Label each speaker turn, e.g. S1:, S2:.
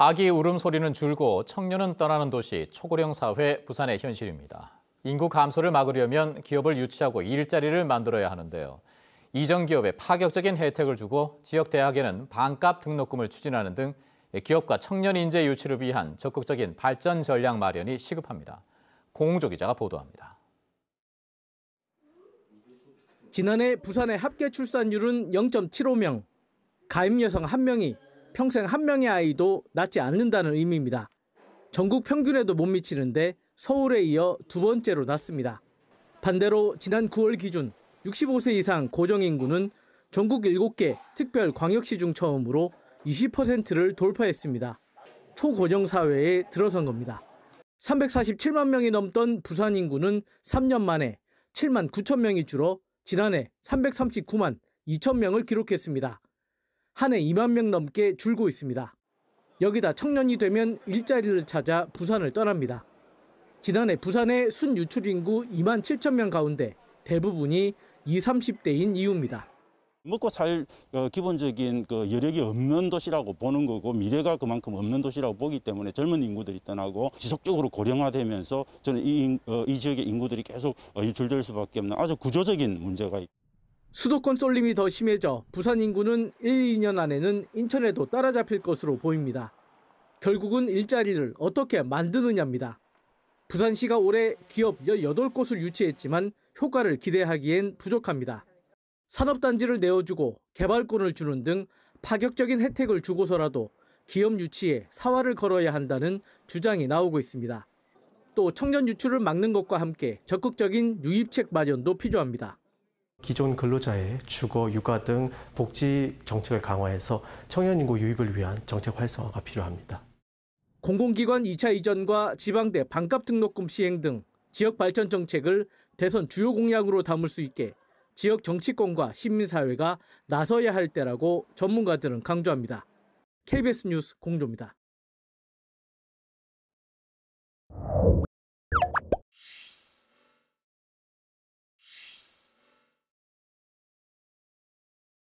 S1: 아기 울음소리는 줄고 청년은 떠나는 도시 초고령 사회 부산의 현실입니다. 인구 감소를 막으려면 기업을 유치하고 일자리를 만들어야 하는데요. 이전 기업에 파격적인 혜택을 주고 지역 대학에는 반값 등록금을 추진하는 등 기업과 청년 인재 유치를 위한 적극적인 발전 전략 마련이 시급합니다. 공조 기자가 보도합니다. 지난해 부산의
S2: 합계 출산율은 0.75명, 가임 여성 1명이 평생 한 명의 아이도 낳지 않는다는 의미입니다. 전국 평균에도 못 미치는데 서울에 이어 두 번째로 낮습니다. 반대로 지난 9월 기준 65세 이상 고정인구는 전국 7개 특별 광역시 중 처음으로 20%를 돌파했습니다. 초고정 사회에 들어선 겁니다. 347만 명이 넘던 부산 인구는 3년 만에 7만 9천 명이 줄어 지난해 339만 2천 명을 기록했습니다. 한해 2만 명 넘게 줄고 있습니다. 여기다 청년이 되면 일자리를 찾아 부산을 떠납니다. 지난해 부산의 순유출 인구 2만 7천 명 가운데 대부분이 20, 30대인 이유입니다.
S3: 먹고 살 어, 기본적인 그 여력이 없는 도시라고 보는 거고 미래가 그만큼 없는 도시라고 보기 때문에 젊은 인구들이 떠나고 지속적으로 고령화되면서 저는 이, 어, 이 지역의 인구들이 계속 어, 유출될 수밖에 없는 아주 구조적인 문제가 있
S2: 수도권 쏠림이 더 심해져 부산 인구는 1, 2년 안에는 인천에도 따라잡힐 것으로 보입니다. 결국은 일자리를 어떻게 만드느냐입니다. 부산시가 올해 기업 18곳을 유치했지만 효과를 기대하기엔 부족합니다. 산업단지를 내어주고 개발권을 주는 등 파격적인 혜택을 주고서라도 기업 유치에 사활을 걸어야 한다는 주장이 나오고 있습니다. 또 청년 유출을 막는 것과 함께 적극적인 유입책 마련도 필요합니다. 기존 근로자의 주거, 육아 등 복지 정책을 강화해서 청년 인구 유입을 위한 정책 활성화가 필요합니다. 공공기관 2차 이전과 지방대 반값 등록금 시행 등 지역 발전 정책을 대선 주요 공약으로 담을 수 있게 지역 정치권과 시민사회가 나서야 할 때라고 전문가들은 강조합니다. KBS 뉴스 공조입니다.